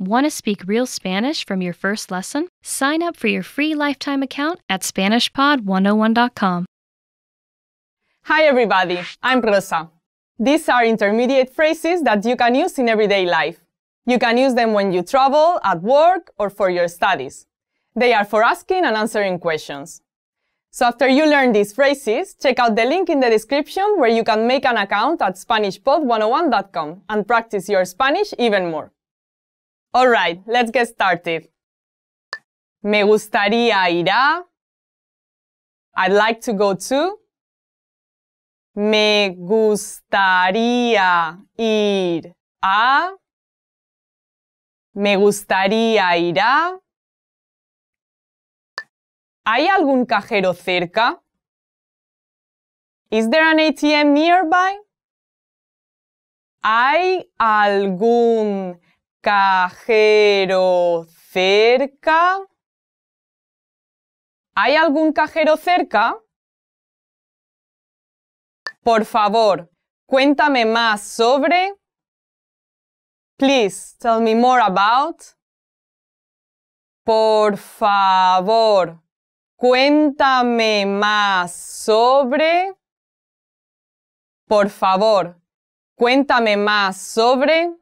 Want to speak real Spanish from your first lesson? Sign up for your free lifetime account at SpanishPod101.com. Hi, everybody. I'm Rosa. These are intermediate phrases that you can use in everyday life. You can use them when you travel, at work, or for your studies. They are for asking and answering questions. So after you learn these phrases, check out the link in the description where you can make an account at SpanishPod101.com and practice your Spanish even more. Alright, let's get started. Me gustaría ir a. I'd like to go to. Me gustaría ir a. Me gustaría ir a. ¿Hay algún cajero cerca? Is there an ATM nearby? ¿Hay algún Cajero cerca. ¿Hay algún cajero cerca? Por favor, cuéntame más sobre. Please tell me more about. Por favor, cuéntame más sobre. Por favor, cuéntame más sobre.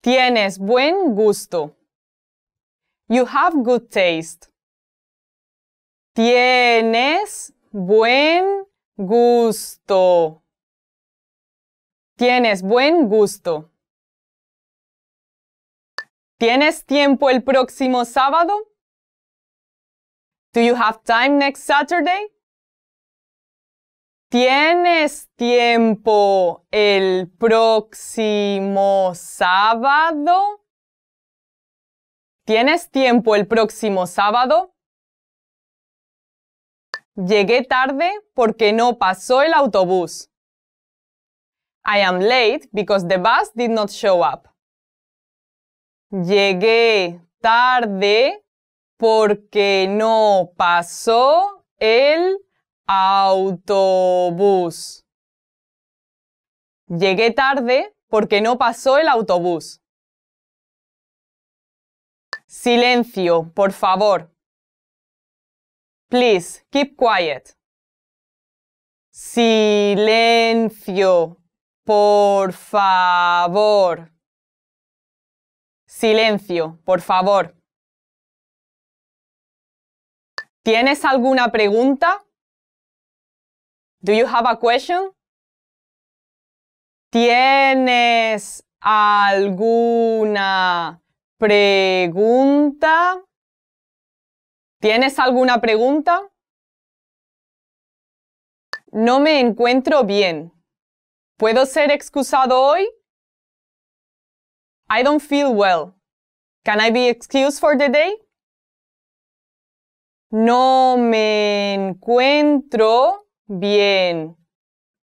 Tienes buen gusto. You have good taste. Tienes buen gusto. Tienes buen gusto. ¿Tienes tiempo el próximo sábado? Do you have time next Saturday? ¿Tienes tiempo el próximo sábado? ¿Tienes tiempo el próximo sábado? Llegué tarde porque no pasó el autobús. I am late because the bus did not show up. Llegué tarde porque no pasó el autobús. Llegué tarde porque no pasó el autobús. Silencio, por favor. Please, keep quiet. Silencio, por favor. Silencio, por favor. ¿Tienes alguna pregunta? Do you have a question? ¿Tienes alguna pregunta? ¿Tienes alguna pregunta? No me encuentro bien. ¿Puedo ser excusado hoy? I don't feel well. Can I be excused for the day? No me encuentro Bien.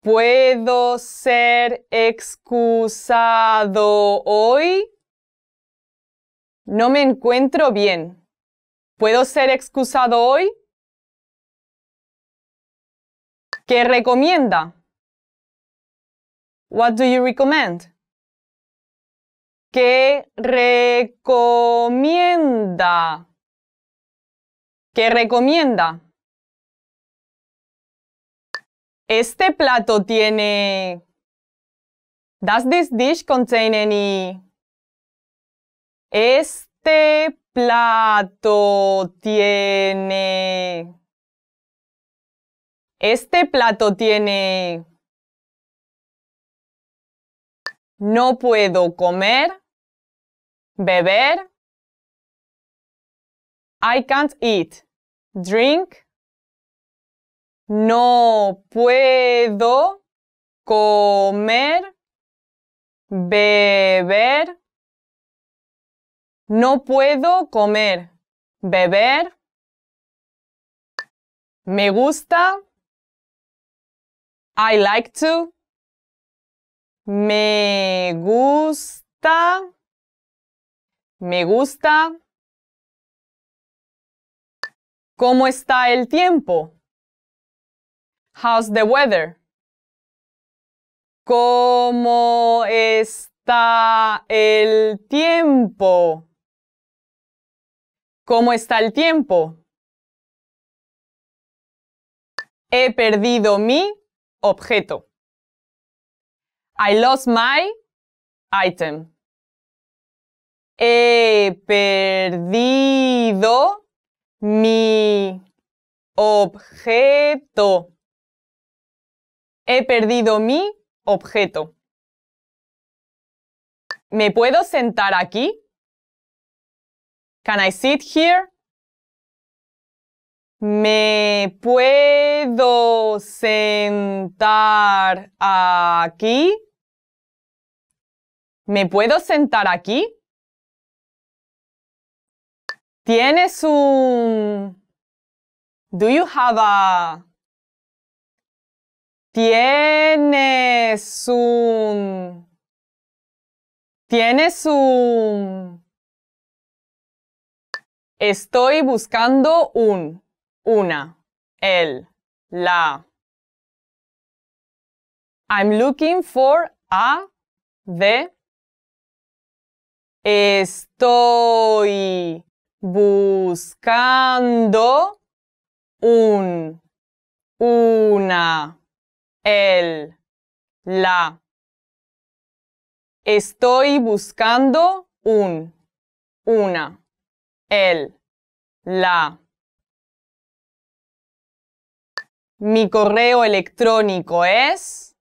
¿Puedo ser excusado hoy? No me encuentro bien. ¿Puedo ser excusado hoy? ¿Qué recomienda? What do you recommend? ¿Qué recomienda? ¿Qué recomienda? Este plato tiene... Does this dish contain any... Este plato tiene... Este plato tiene... No puedo comer, beber. I can't eat, drink, no puedo comer, beber. No puedo comer, beber. Me gusta. I like to. Me gusta. Me gusta. ¿Cómo está el tiempo? How's the weather? ¿Cómo está el tiempo? ¿Cómo está el tiempo? He perdido mi objeto. I lost my item. He perdido mi objeto. He perdido mi objeto. ¿Me puedo sentar aquí? Can I sit here? ¿Me puedo sentar aquí? ¿Me puedo sentar aquí? ¿Tienes un... Do you have a... Tienes un. Tienes un. Estoy buscando un, una, el, la. I'm looking for a, de. Estoy buscando un, una el, la. Estoy buscando un, una, el, la. Mi correo electrónico es.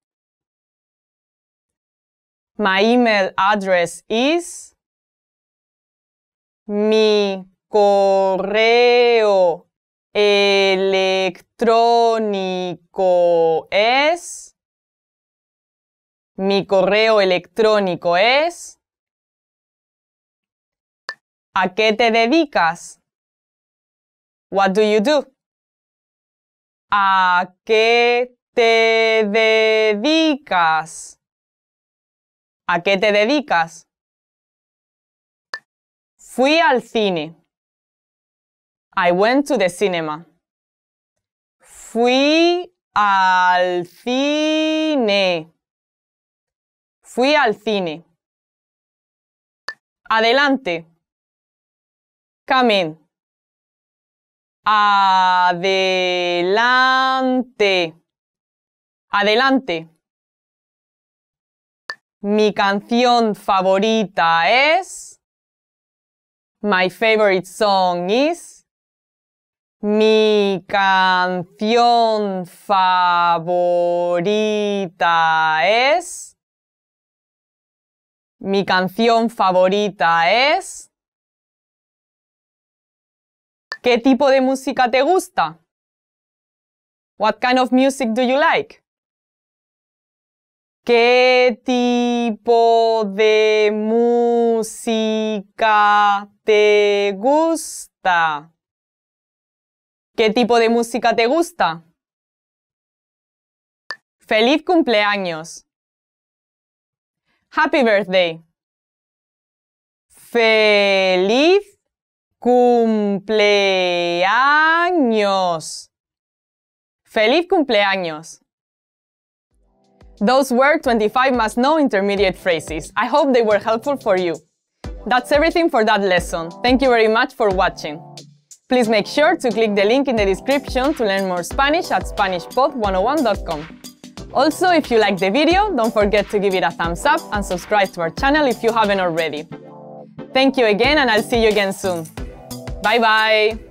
My email address is. Mi correo electrónico es. Mi correo electrónico es. ¿A qué te dedicas? What do you do? ¿A qué te dedicas? ¿A qué te dedicas? Fui al cine. I went to the cinema. Fui al cine. Fui al cine. Adelante. Come in. Adelante. Adelante. Mi canción favorita es. My favorite song is. Mi canción favorita es... Mi canción favorita es... ¿Qué tipo de música te gusta? What kind of music do you like? ¿Qué tipo de música te gusta? ¿Qué tipo de música te gusta? ¡Feliz cumpleaños! ¡Happy birthday! ¡Feliz cumpleaños! ¡Feliz cumpleaños! Those were 25 must know intermediate phrases. I hope they were helpful for you. That's everything for that lesson. Thank you very much for watching. Please make sure to click the link in the description to learn more Spanish at SpanishPod101.com. Also, if you like the video, don't forget to give it a thumbs up and subscribe to our channel if you haven't already. Thank you again and I'll see you again soon. Bye bye!